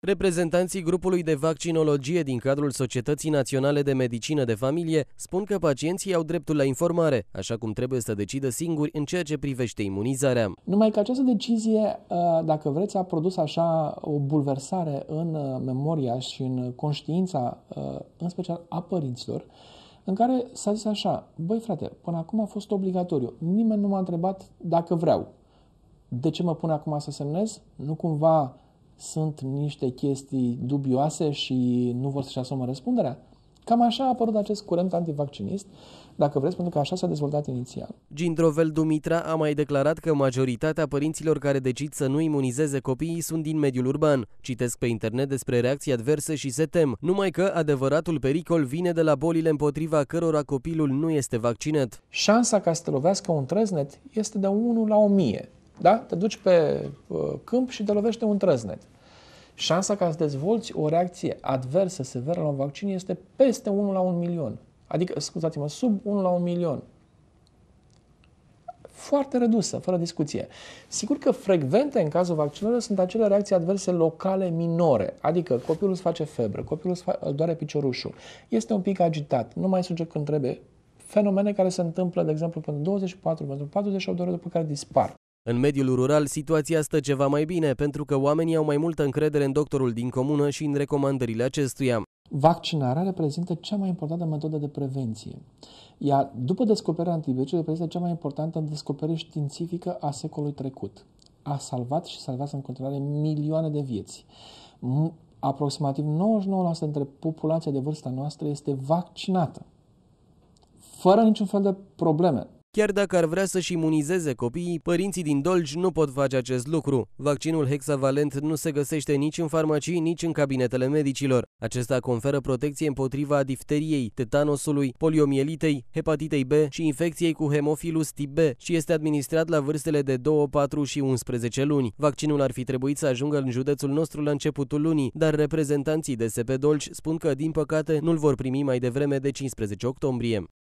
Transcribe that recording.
Reprezentanții grupului de vaccinologie din cadrul Societății Naționale de Medicină de Familie spun că pacienții au dreptul la informare, așa cum trebuie să decidă singuri în ceea ce privește imunizarea. Numai că această decizie, uh, dacă vreți, a produs așa o bulversare în uh, memoria și în conștiința, uh, în special a părinților, în care s-a zis așa, băi frate, până acum a fost obligatoriu, nimeni nu m-a întrebat dacă vreau. De ce mă pun acum să semnez? Nu cumva sunt niște chestii dubioase și nu vor să-și asumă răspunderea? Cam așa a apărut acest curent antivaccinist, dacă vreți, pentru că așa s-a dezvoltat inițial. Gindrovel Dumitra a mai declarat că majoritatea părinților care decid să nu imunizeze copiii sunt din mediul urban. Citesc pe internet despre reacții adverse și se tem, numai că adevăratul pericol vine de la bolile împotriva cărora copilul nu este vaccinat. Șansa ca să te lovească un trăznet este de 1 la 1000. Da? Te duci pe uh, câmp și te lovește un trăznet. Șansa ca să dezvolți o reacție adversă severă la un vaccin este peste 1 la 1 milion. Adică, scuzați-mă, sub 1 la 1 milion. Foarte redusă, fără discuție. Sigur că frecvente în cazul vaccinurilor sunt acele reacții adverse locale minore, adică copilul îți face febră, copilul îți doare piciorușul, este un pic agitat, nu mai suge când trebuie, fenomene care se întâmplă, de exemplu, pentru 24, pentru 48 de ore după care dispar. În mediul rural, situația stă ceva mai bine, pentru că oamenii au mai multă încredere în doctorul din comună și în recomandările acestuia. Vaccinarea reprezintă cea mai importantă metodă de prevenție. Iar după descoperirea antibioticelor, reprezintă cea mai importantă descoperire științifică a secolului trecut. A salvat și salvează în continuare milioane de vieți. Aproximativ 99% dintre populația de vârsta noastră este vaccinată. Fără niciun fel de probleme Chiar dacă ar vrea să-și imunizeze copiii, părinții din Dolj nu pot face acest lucru. Vaccinul hexavalent nu se găsește nici în farmacii, nici în cabinetele medicilor. Acesta conferă protecție împotriva difteriei, tetanosului, poliomielitei, hepatitei B și infecției cu hemofilus tip B și este administrat la vârstele de 2, 4 și 11 luni. Vaccinul ar fi trebuit să ajungă în județul nostru la începutul lunii, dar reprezentanții de SP Dolj spun că, din păcate, nu-l vor primi mai devreme de 15 octombrie.